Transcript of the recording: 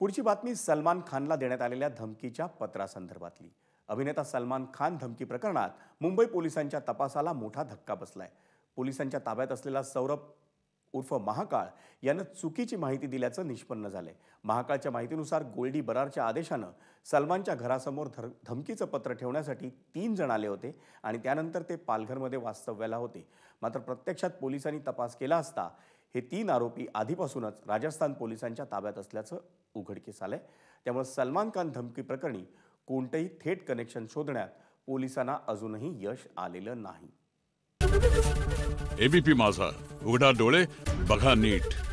पुढची बातमी सलमान खानला देण्यात आलेल्या धमकीच्या पत्रासंदर्भातली अभिनेता सलमान खान धमकी प्रकरणात मुंबई पोलिसांच्या तपासाला मोठा धक्का बसलाय पोलिसांच्या ताब्यात असलेला सौरभ उर्फ महाकाळ यानं चुकीची माहिती दिल्याचं निष्पन्न झालंय महाकाळच्या माहितीनुसार गोल्डी बरारच्या आदेशानं सलमानच्या घरासमोर धर धमकीचं पत्र ठेवण्यासाठी तीन जण आले होते आणि त्यानंतर ते पालघरमध्ये वास्तव्याला होते मात्र प्रत्यक्षात पोलिसांनी तपास केला असता हे तीन आरोपी आधीपासूनच राजस्थान पोलिसांच्या ताब्यात असल्याचं उघडकीस आलंय त्यामुळे सलमान खान धमकी प्रकरणी कोणतंही थेट कनेक्शन शोधण्यात पोलिसांना अजूनही यश आलेलं नाही एबीपी माझा उघडा डोळे बघा नीट